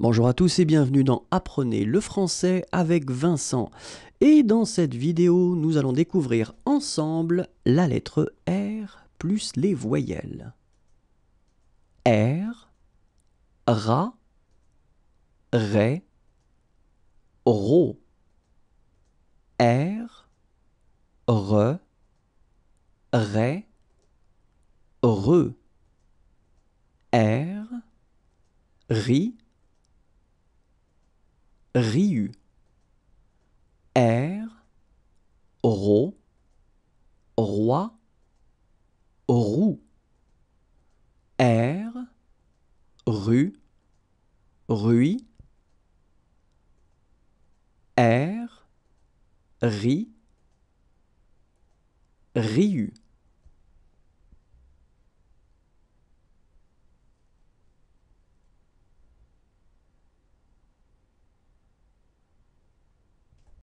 Bonjour à tous et bienvenue dans Apprenez le français avec Vincent. Et dans cette vidéo, nous allons découvrir ensemble la lettre R plus les voyelles. R, Ra, Ré, Ro. R, Re, Ré, Re. R, Ri, Riu, R, ro, roi, roux. R, rue, rui. R, ri, riu.